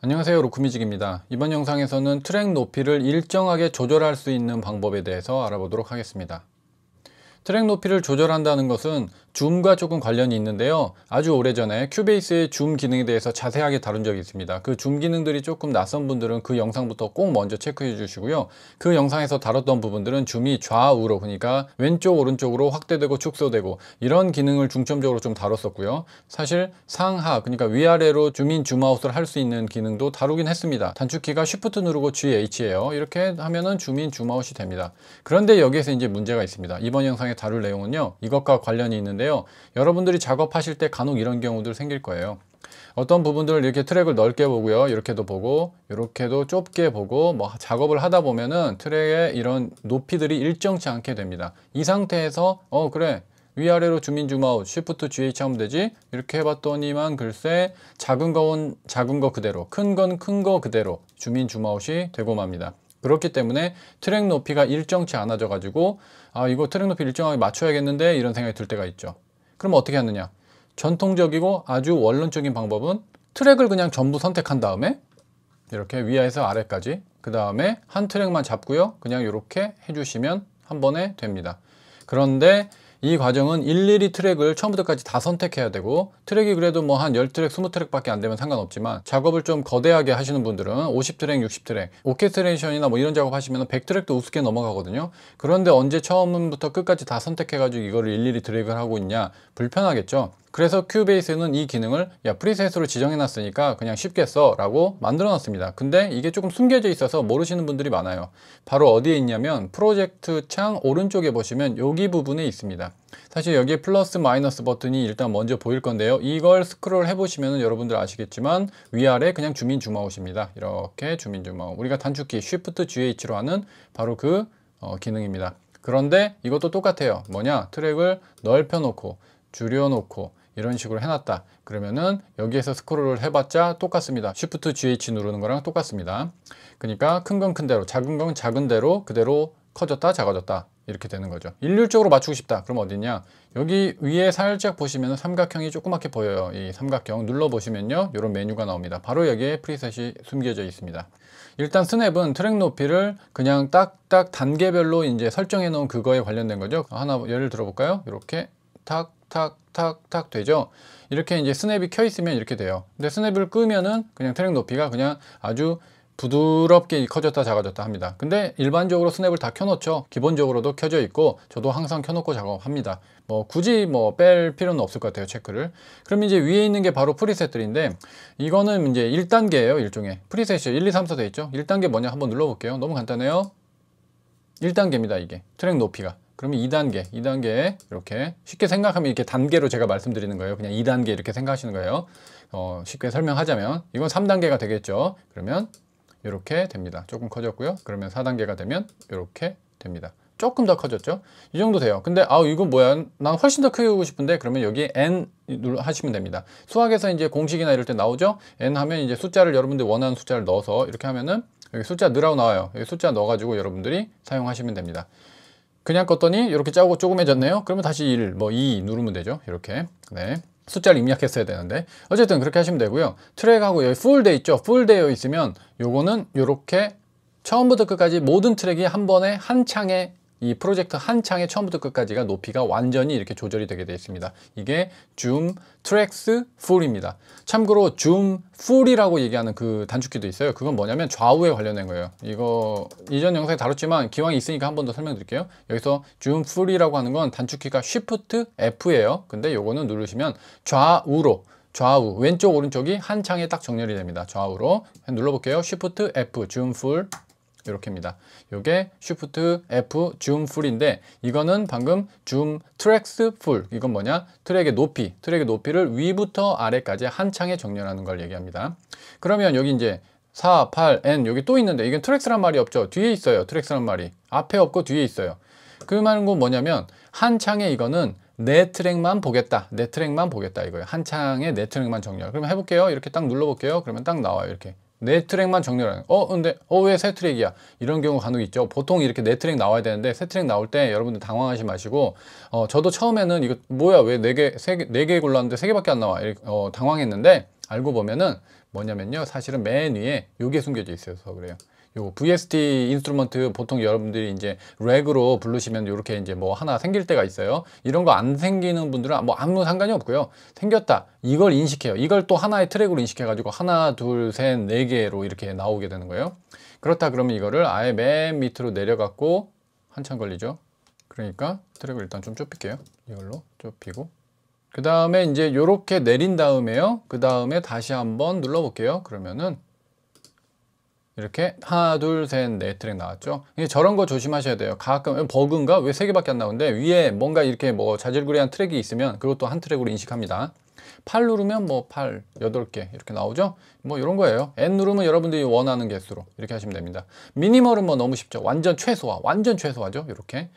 안녕하세요 로크뮤직입니다 이번 영상에서는 트랙 높이를 일정하게 조절할 수 있는 방법에 대해서 알아보도록 하겠습니다 트랙 높이를 조절한다는 것은 줌과 조금 관련이 있는데요 아주 오래전에 큐베이스의 줌 기능에 대해서 자세하게 다룬 적이 있습니다 그 줌 기능들이 조금 낯선 분들은 그 영상부터 꼭 먼저 체크해 주시고요 그 영상에서 다뤘던 부분들은 줌이 좌우로 그러니까 왼쪽 오른쪽으로 확대되고 축소되고 이런 기능을 중점적으로 좀 다뤘었고요 사실 상하 그러니까 위아래로 줌인 줌아웃을 할 수 있는 기능도 다루긴 했습니다 단축키가 쉬프트 누르고 g h 에요 이렇게 하면은 줌인 줌아웃이 됩니다 그런데 여기에서 이제 문제가 있습니다 이번 영상에 다룰 내용은요 이것과 관련이 있는데요 여러분들이 작업하실 때 간혹 이런 경우들 생길 거예요 어떤 부분들을 이렇게 트랙을 넓게 보고요 이렇게도 보고 이렇게도 좁게 보고 뭐 작업을 하다 보면은 트랙의 이런 높이들이 일정치 않게 됩니다 이 상태에서 어 그래 위아래로 주민 주마우 쉬프트 GH 하면 되지 이렇게 해봤더니만 글쎄 작은 거온 작은 거 그대로 큰 건 큰 거 그대로 주민 주마우이 되고 맙니다 그렇기 때문에 트랙 높이가 일정치 않아져 가지고 아 이거 트랙 높이 일정하게 맞춰야겠는데 이런 생각이 들 때가 있죠 그럼 어떻게 하느냐 전통적이고 아주 원론적인 방법은 트랙을 그냥 전부 선택한 다음에 이렇게 위에서 아래까지 그 다음에 한 트랙만 잡고요 그냥 이렇게 해주시면 한 번에 됩니다 그런데 이 과정은 일일이 트랙을 처음부터까지 다 선택해야 되고 트랙이 그래도 뭐 한 10트랙, 20트랙밖에 안 되면 상관없지만 작업을 좀 거대하게 하시는 분들은 50트랙, 60트랙, 오케스트레이션이나 뭐 이런 작업 하시면 100트랙도 우습게 넘어가거든요. 그런데 언제 처음부터 끝까지 다 선택해가지고 이거를 일일이 트랙을 하고 있냐 불편하겠죠. 그래서 큐베이스는 이 기능을 야 프리셋으로 지정해놨으니까 그냥 쉽게 써 라고 만들어놨습니다 근데 이게 조금 숨겨져 있어서 모르시는 분들이 많아요 바로 어디에 있냐면 프로젝트 창 오른쪽에 보시면 여기 부분에 있습니다 사실 여기에 플러스 마이너스 버튼이 일단 먼저 보일 건데요. 이걸 스크롤 해보시면 여러분들 아시겠지만 위아래 그냥 주민 줌아웃입니다. 이렇게 주민 줌아웃. 우리가 단축키 Shift GH로 하는 바로 그 어, 기능입니다. 그런데 이것도 똑같아요. 뭐냐? 트랙을 넓혀놓고 줄여놓고 이런 식으로 해놨다. 그러면은 여기에서 스크롤을 해봤자 똑같습니다. Shift GH 누르는 거랑 똑같습니다. 그러니까 큰 건 큰대로 작은 건 작은대로 그대로 커졌다 작아졌다 이렇게 되는 거죠 일률적으로 맞추고 싶다 그럼 어디냐 여기 위에 살짝 보시면 삼각형이 조그맣게 보여요 이 삼각형 눌러보시면요 이런 메뉴가 나옵니다 바로 여기에 프리셋이 숨겨져 있습니다 일단 스냅은 트랙 높이를 그냥 딱딱 단계별로 이제 설정해 놓은 그거에 관련된 거죠 하나 예를 들어 볼까요 이렇게 탁 탁, 탁, 탁 되죠 이렇게 이제 스냅이 켜 있으면 이렇게 돼요 근데 스냅을 끄면은 그냥 트랙 높이가 그냥 아주 부드럽게 커졌다 작아졌다 합니다 근데 일반적으로 스냅을 다 켜놓죠 기본적으로도 켜져 있고 저도 항상 켜놓고 작업합니다 뭐 굳이 뭐 뺄 필요는 없을 것 같아요 체크를 그럼 이제 위에 있는 게 바로 프리셋들인데 이거는 이제 1단계예요 일종의 프리셋이죠 1, 2, 3, 4돼 있죠 1단계 뭐냐 한번 눌러볼게요 너무 간단해요 1단계입니다 이게 트랙 높이가 그러면 2단계, 2단계 이렇게 쉽게 생각하면 이렇게 단계로 제가 말씀드리는 거예요. 그냥 2단계 이렇게 생각하시는 거예요. 어, 쉽게 설명하자면 이건 3단계가 되겠죠. 그러면 이렇게 됩니다. 조금 커졌고요. 그러면 4단계가 되면 이렇게 됩니다. 조금 더 커졌죠? 이 정도 돼요. 근데 아이거 뭐야? 난 훨씬 더 크게 보고 싶은데 그러면 여기 n 하시면 됩니다. 수학에서 이제 공식이나 이럴 때 나오죠? n 하면 이제 숫자를 여러분들 원하는 숫자를 넣어서 이렇게 하면은 여기 숫자 넣으라고 나와요. 여기 숫자 넣어가지고 여러분들이 사용하시면 됩니다. 그냥 껐더니 이렇게 짜고 조금해졌네요 그러면 다시 1, 뭐 2 누르면 되죠. 이렇게. 네. 숫자를 입력했어야 되는데 어쨌든 그렇게 하시면 되고요 트랙하고 여기 풀 되어 있죠 풀되어 있으면 요거는 요렇게 처음부터 끝까지 모든 트랙이 한 번에 한 창에 이 프로젝트 한 창에 처음부터 끝까지가 높이가 완전히 이렇게 조절이 되게 되어 있습니다. 이게 줌 트랙스 풀입니다. 참고로 줌 풀이라고 얘기하는 그 단축키도 있어요. 그건 뭐냐면 좌우에 관련된 거예요. 이거 이전 영상에 다뤘지만 기왕 있으니까 한 번 더 설명드릴게요. 여기서 줌 풀이라고 하는 건 단축키가 쉬프트 f t 예요 근데 요거는 누르시면 좌우로 좌우 왼쪽 오른쪽이 한 창에 딱 정렬이 됩니다. 좌우로 눌러볼게요. 쉬프트 F 줌풀 이렇게입니다. 이게 쉬프트 F 줌 풀인데 이거는 방금 줌 트랙스 풀 이건 뭐냐 트랙의 높이 트랙의 높이를 위부터 아래까지 한 창에 정렬하는 걸 얘기합니다. 그러면 여기 이제 4, 8, N 여기 또 있는데 이건 트랙스란 말이 없죠. 뒤에 있어요. 트랙스란 말이 앞에 없고 뒤에 있어요. 그 말은 뭐냐면 한 창에 이거는 내 트랙만 보겠다 내 트랙만 보겠다 이거예요 한 창에 내 트랙만 정렬 그럼 해볼게요 이렇게 딱 눌러볼게요 그러면 딱 나와요 이렇게 네 트랙만 정렬하는 어 근데 어 왜 세 트랙이야 이런 경우 간혹 있죠 보통 이렇게 네 트랙 나와야 되는데 세 트랙 나올 때 여러분들 당황하지 마시고 어 저도 처음에는 이거 뭐야 왜 네 개세개네개 네 골랐는데 세 개밖에 안 나와 어 당황했는데 알고 보면은 뭐냐면요 사실은 맨 위에 요게 숨겨져 있어서 그래요 요 VST 인스트루먼트 보통 여러분들이 이제 렉으로 부르시면 이렇게 이제 뭐 하나 생길 때가 있어요. 이런 거 안 생기는 분들은 뭐 아무 상관이 없고요. 생겼다. 이걸 인식해요. 이걸 또 하나의 트랙으로 인식해가지고 하나, 둘, 셋, 네 개로 이렇게 나오게 되는 거예요. 그렇다 그러면 이거를 아예 맨 밑으로 내려갔고 한참 걸리죠. 그러니까 트랙을 일단 좀 좁힐게요. 이걸로 좁히고 그 다음에 이제 이렇게 내린 다음에요. 그 다음에 다시 한번 눌러볼게요. 그러면은 이렇게 하나 둘셋넷 트랙 나왔죠 저런 거 조심하셔야 돼요 가끔 버그인가? 왜 세 개밖에 안 나오는데 위에 뭔가 이렇게 뭐 자질구레한 트랙이 있으면 그것도 한 트랙으로 인식합니다 8 누르면 뭐 8, 8개 이렇게 나오죠 뭐 이런 거예요 N 누르면 여러분들이 원하는 개수로 이렇게 하시면 됩니다 미니멀은 뭐 너무 쉽죠 완전 최소화 완전 최소화죠 이렇게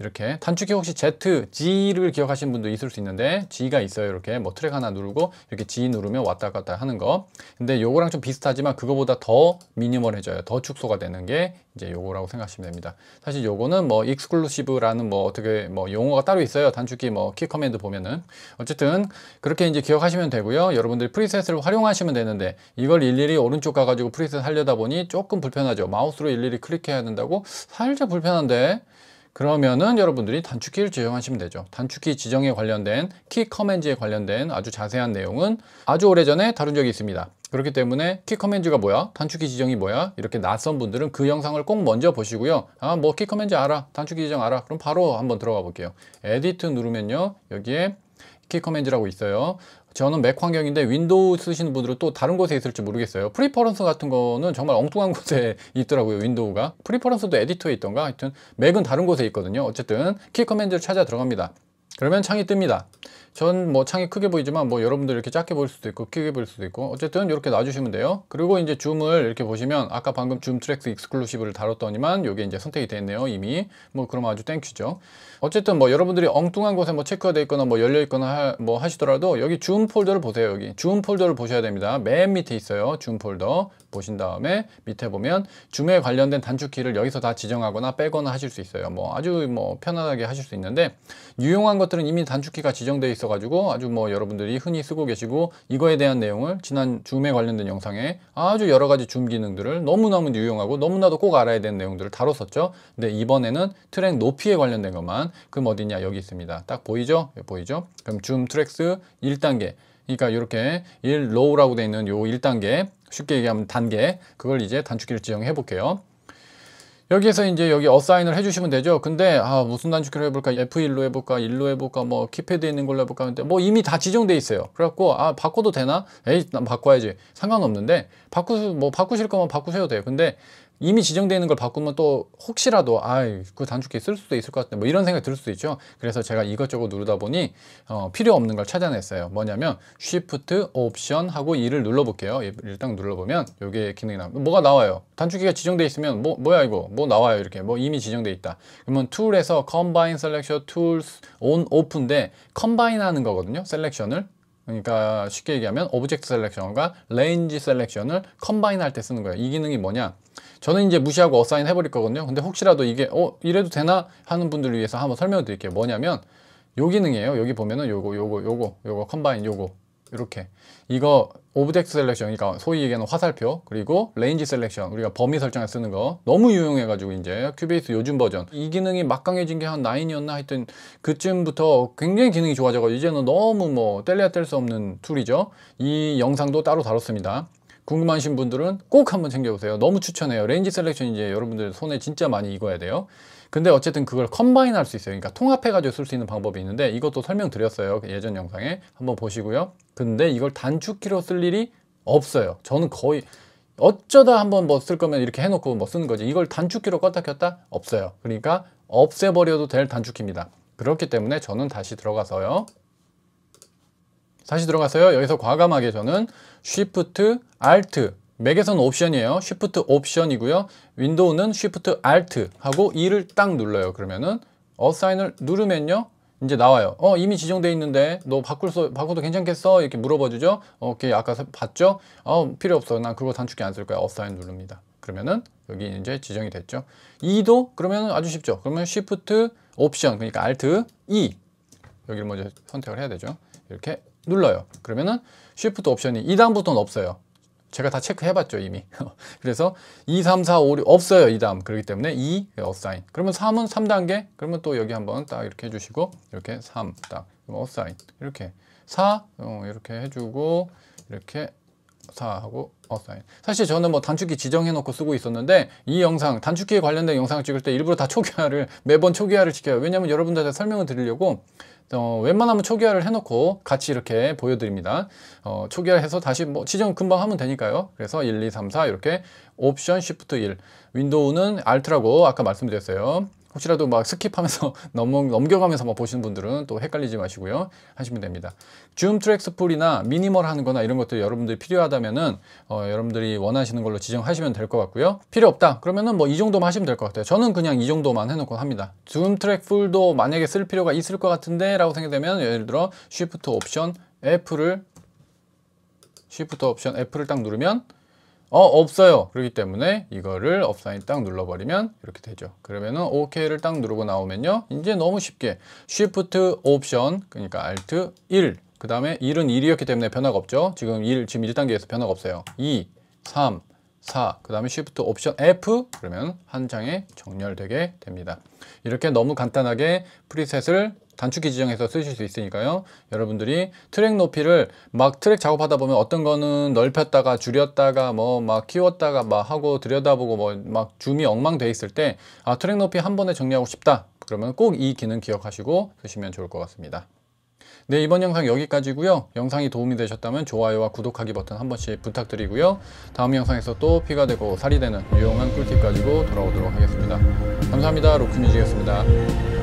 이렇게 단축키 혹시 Z, G를 기억하시는 분도 있을 수 있는데 G가 있어요 이렇게 뭐 트랙 하나 누르고 이렇게 G 누르면 왔다 갔다 하는 거 근데 요거랑 좀 비슷하지만 그거보다 더 미니멀해져요 더 축소가 되는 게 이제 요거라고 생각하시면 됩니다 사실 요거는 뭐 익스클루시브라는 뭐 어떻게 뭐 용어가 따로 있어요 단축키 뭐 키 커맨드 보면은 어쨌든 그렇게 이제 기억하시면 되고요 여러분들이 프리셋을 활용하시면 되는데 이걸 일일이 오른쪽 가가지고 프리셋 하려다 보니 조금 불편하죠 마우스로 일일이 클릭해야 된다고 살짝 불편한데 그러면은 여러분들이 단축키를 지정하시면 되죠. 단축키 지정에 관련된 키 커맨드에 관련된 아주 자세한 내용은 아주 오래전에 다룬 적이 있습니다. 그렇기 때문에 키 커맨드가 뭐야? 단축키 지정이 뭐야? 이렇게 낯선 분들은 그 영상을 꼭 먼저 보시고요. 아, 뭐 키 커맨드 알아. 단축키 지정 알아. 그럼 바로 한번 들어가 볼게요. 에디트 누르면요. 여기에 키 커맨드라고 있어요. 저는 맥 환경인데 윈도우 쓰시는 분들은 또 다른 곳에 있을지 모르겠어요 프리퍼런스 같은 거는 정말 엉뚱한 곳에 있더라고요 윈도우가 프리퍼런스도 에디터에 있던가 하여튼 맥은 다른 곳에 있거든요 어쨌든 키 커맨드를 찾아 들어갑니다 그러면 창이 뜹니다 전뭐 창이 크게 보이지만 뭐 여러분들 이렇게 작게 보일 수도 있고 크게 보일 수도 있고 어쨌든 이렇게 놔주시면 돼요 그리고 이제 줌을 이렇게 보시면 아까 방금 줌 트랙스 익스클루시브를 다뤘더니만 이게 이제 선택이 됐네요 이미 뭐 그럼 아주 땡큐죠 어쨌든 뭐 여러분들이 엉뚱한 곳에 뭐 체크가 돼 있거나 뭐 열려 있거나 하, 뭐 하시더라도 여기 줌 폴더를 보세요 여기 줌 폴더를 보셔야 됩니다 맨 밑에 있어요 줌 폴더 보신 다음에 밑에 보면 줌에 관련된 단축키를 여기서 다 지정하거나 빼거나 하실 수 있어요. 뭐 아주 뭐 편안하게 하실 수 있는데 유용한 것들은 이미 단축키가 지정되어 있어 가지고 아주 뭐 여러분들이 흔히 쓰고 계시고 이거에 대한 내용을 지난 줌에 관련된 영상에 아주 여러 가지 줌 기능들을 너무너무 유용하고 너무나도 꼭 알아야 되는 내용들을 다뤘었죠. 근데 이번에는 트랙 높이에 관련된 것만 그럼 어디냐 여기 있습니다. 딱 보이죠? 예, 보이죠? 그럼 줌 트랙스 1단계 그러니까 이렇게 1 로우라고 되어 있는 요 1단계 쉽게 얘기하면 단계 그걸 이제 단축키를 지정해 볼게요. 여기에서 이제 여기 어사인을 해주시면 되죠. 근데 아 무슨 단축키를 해볼까? F1로 해볼까? 1로 해볼까? 뭐 키패드에 있는 걸로 해볼까? 근데 뭐 이미 다 지정돼 있어요. 그래갖고 아 바꿔도 되나? 에이 난 바꿔야지. 상관없는데 바꾸 뭐 바꾸실 거면 바꾸셔도 돼요. 근데 이미 지정되어 있는 걸 바꾸면 또 혹시라도 아그 단축키 쓸 수도 있을 것 같은데 뭐 이런 생각이 들 수도 있죠 그래서 제가 이것저것 누르다 보니 어, 필요 없는 걸 찾아냈어요 뭐냐면 Shift 옵션 하고 예, 이를 눌러볼게요 일단 눌러보면 요게 기능이 나옵니다 뭐가 나와요 단축키가 지정되어 있으면 뭐, 뭐야 이거 뭐 나와요 이렇게 뭐 이미 지정되어 있다 그러면 툴에서 Combine Selection Tools On Off인데 Combine 하는 거거든요 셀렉션을 그러니까 쉽게 얘기하면 오브젝트 셀렉션과 레인지 셀렉션을 컴바인 할때 쓰는 거예요. 이 기능이 뭐냐? 저는 이제 무시하고 어사인 해버릴 거거든요 근데 혹시라도 이게 어 이래도 되나 하는 분들을 위해서 한번 설명을 드릴게요 뭐냐면 요 기능이에요 여기 보면은 요거 요거 요거 요거 컴바인 요거 이렇게 이거 오브젝트 셀렉션 그러니까 소위 얘기하는 화살표 그리고 레인지 셀렉션 우리가 범위 설정에 쓰는 거 너무 유용해 가지고 이제 큐베이스 요즘 버전 이 기능이 막강해진 게 한 9이었나 하여튼 그쯤부터 굉장히 기능이 좋아져가지고 이제는 너무 뭐 뗄래야 뗄 수 없는 툴이죠 이 영상도 따로 다뤘습니다 궁금하신 분들은 꼭 한번 챙겨보세요. 너무 추천해요. 레인지 셀렉션 이제 여러분들 손에 진짜 많이 익어야 돼요. 근데 어쨌든 그걸 컴바인 할 수 있어요. 그러니까 통합해가지고 쓸 수 있는 방법이 있는데 이것도 설명드렸어요. 예전 영상에 한번 보시고요. 근데 이걸 단축키로 쓸 일이 없어요. 저는 거의 어쩌다 한번 뭐 쓸 거면 이렇게 해놓고 뭐 쓰는 거지. 이걸 단축키로 껐다 켰다? 없어요. 그러니까 없애버려도 될 단축키입니다. 그렇기 때문에 저는 다시 들어가서요. 다시 들어가서요. 여기서 과감하게 저는 Shift, Alt, 맥에서는 옵션이에요. Shift 옵션이고요. 윈도우는 Shift Alt 하고 2를 딱 눌러요. 그러면은 어사인을 누르면요. 이제 나와요. 어 이미 지정돼 있는데 너 바꿀 수 바꿔도 괜찮겠어? 이렇게 물어봐 주죠. 어, 오케이 아까 봤죠? 어 필요 없어. 난 그거 단축키 안 쓸 거야. 어사인 누릅니다. 그러면은 여기 이제 지정이 됐죠. 2도 그러면 아주 쉽죠. 그러면 Shift 옵션 그러니까 Alt E 여기를 먼저 선택을 해야 되죠. 이렇게 눌러요. 그러면은 쉬프트 옵션이 2단부터 없어요. 제가 다 체크해봤죠 이미 그래서 2, 3, 4, 5, 6 없어요 이 다음 그렇기 때문에 2 어사인 그러면 3은 3단계 그러면 또 여기 한번 딱 이렇게 해주시고 이렇게 3딱 어사인 이렇게 4 어, 이렇게 해주고 이렇게 4하고 어사인 사실 저는 뭐 단축키 지정해놓고 쓰고 있었는데 이 영상 단축키에 관련된 영상을 찍을 때 일부러 다 초기화를 매번 초기화를 시켜요 왜냐면 여러분들한테 설명을 드리려고 어, 웬만하면 초기화를 해놓고 같이 이렇게 보여드립니다 어, 초기화해서 다시 뭐 지정 금방 하면 되니까요 그래서 1, 2, 3, 4 이렇게 옵션 시프트 1 윈도우는 알트라고 아까 말씀드렸어요 혹시라도 막 스킵하면서 넘, 넘겨가면서 막 보시는 분들은 또 헷갈리지 마시고요. 하시면 됩니다. 줌 트랙스 풀이나 미니멀 하는 거나 이런 것들 여러분들이 필요하다면은 어, 여러분들이 원하시는 걸로 지정하시면 될 것 같고요. 필요 없다. 그러면은 뭐 이 정도만 하시면 될 것 같아요. 저는 그냥 이 정도만 해놓고 합니다. 줌 트랙 풀도 만약에 쓸 필요가 있을 것 같은데 라고 생각되면 예를 들어 쉬프트 옵션 F를 쉬프트 옵션 F를 딱 누르면 어 없어요 그렇기 때문에 이거를 업사인 딱 눌러버리면 이렇게 되죠 그러면은 OK를 딱 누르고 나오면요 이제 너무 쉽게 Shift 옵션 그러니까 Alt 1그 다음에 1은 1이었기 때문에 변화가 없죠 지금 1 지금 1단계에서 변화가 없어요 2 3 4, 그 다음에 Shift 옵션 F 그러면 한 장에 정렬되게 됩니다. 이렇게 너무 간단하게 프리셋을 단축키 지정해서 쓰실 수 있으니까요 여러분들이 트랙 높이를 막 트랙 작업하다 보면 어떤 거는 넓혔다가 줄였다가 뭐 막 키웠다가 막 하고 들여다보고 뭐 막 줌이 엉망돼 있을 때 아 트랙 높이 한 번에 정리하고 싶다 그러면 꼭 이 기능 기억하시고 쓰시면 좋을 것 같습니다 네 이번 영상 여기까지고요 영상이 도움이 되셨다면 좋아요와 구독하기 버튼 한 번씩 부탁드리고요 다음 영상에서 또 피가 되고 살이 되는 유용한 꿀팁 가지고 돌아오도록 하겠습니다 감사합니다 로크뮤직이었습니다